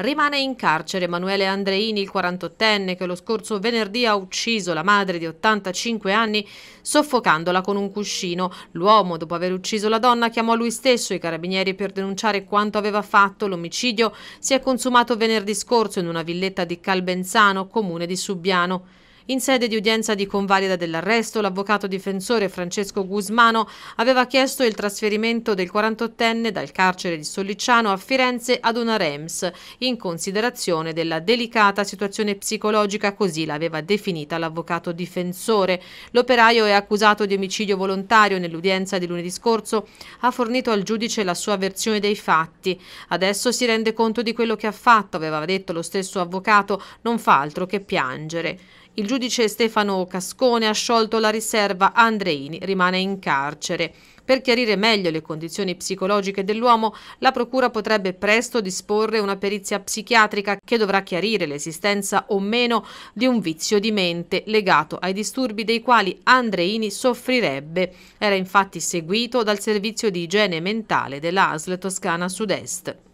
Rimane in carcere Emanuele Andreini, il 48enne, che lo scorso venerdì ha ucciso la madre di 85 anni soffocandola con un cuscino. L'uomo, dopo aver ucciso la donna, chiamò lui stesso i carabinieri per denunciare quanto aveva fatto. L'omicidio si è consumato venerdì scorso in una villetta di Calbenzano, comune di Subiano. In sede di udienza di convalida dell'arresto, l'avvocato difensore Francesco Guzmano aveva chiesto il trasferimento del 48enne dal carcere di Sollicciano a Firenze ad una REMS, in considerazione della delicata situazione psicologica, così l'aveva definita l'avvocato difensore. L'operaio è accusato di omicidio volontario nell'udienza di lunedì scorso, ha fornito al giudice la sua versione dei fatti. Adesso si rende conto di quello che ha fatto, aveva detto lo stesso avvocato, non fa altro che piangere. Il giudice Stefano Cascone ha sciolto la riserva, Andreini rimane in carcere. Per chiarire meglio le condizioni psicologiche dell'uomo, la Procura potrebbe presto disporre una perizia psichiatrica che dovrà chiarire l'esistenza o meno di un vizio di mente legato ai disturbi dei quali Andreini soffrirebbe. Era infatti seguito dal servizio di igiene mentale dell'ASL Toscana Sud-Est.